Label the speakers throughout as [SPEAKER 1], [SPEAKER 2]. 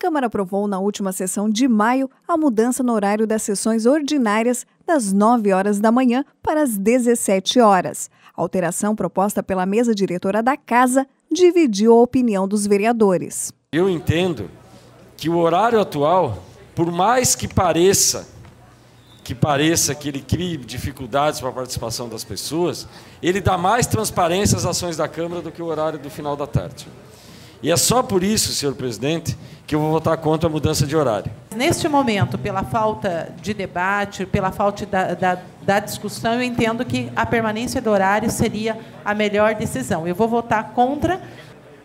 [SPEAKER 1] Câmara aprovou na última sessão de maio a mudança no horário das sessões ordinárias das 9 horas da manhã para as 17 horas. A alteração proposta pela mesa diretora da casa dividiu a opinião dos vereadores.
[SPEAKER 2] Eu entendo que o horário atual, por mais que pareça que pareça que ele crie dificuldades para a participação das pessoas, ele dá mais transparência às ações da Câmara do que o horário do final da tarde. E é só por isso, senhor presidente, que eu vou votar contra a mudança de horário.
[SPEAKER 3] Neste momento, pela falta de debate, pela falta da, da, da discussão, eu entendo que a permanência do horário seria a melhor decisão. Eu vou votar contra.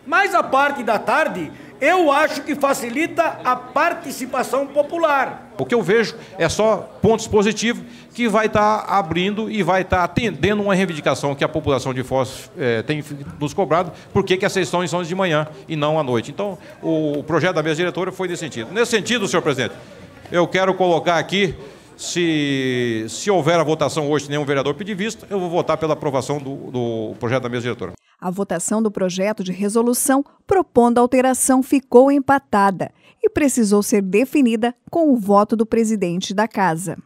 [SPEAKER 3] Mas a parte da tarde eu acho que facilita a participação popular. O que eu vejo é só pontos positivos que vai estar tá abrindo e vai estar tá atendendo uma reivindicação que a população de Foz é, tem nos cobrado, porque que as sessões são de manhã e não à noite. Então, o projeto da mesa diretora foi nesse sentido. Nesse sentido, senhor presidente, eu quero colocar aqui se, se houver a votação hoje, nenhum vereador pedir visto, eu vou votar pela aprovação do, do projeto da mesa diretora.
[SPEAKER 1] A votação do projeto de resolução propondo a alteração ficou empatada e precisou ser definida com o voto do presidente da Casa.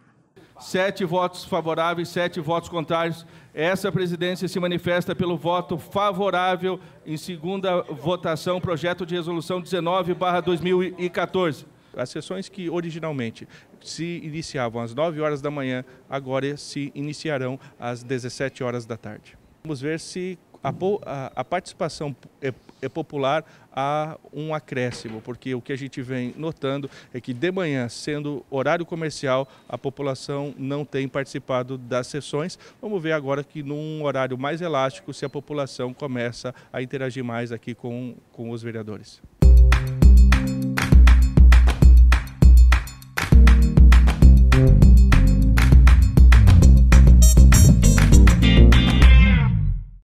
[SPEAKER 4] Sete votos favoráveis, sete votos contrários. Essa presidência se manifesta pelo voto favorável em segunda votação, projeto de resolução 19/2014. As sessões que originalmente se iniciavam às 9 horas da manhã, agora se iniciarão às 17 horas da tarde. Vamos ver se a, a, participação é, é popular há um acréscimo, porque o que a gente vem notando é que de manhã, sendo horário comercial, a população não tem participado das sessões. Vamos ver agora que num horário mais elástico, se a população começa a interagir mais aqui com, com os vereadores.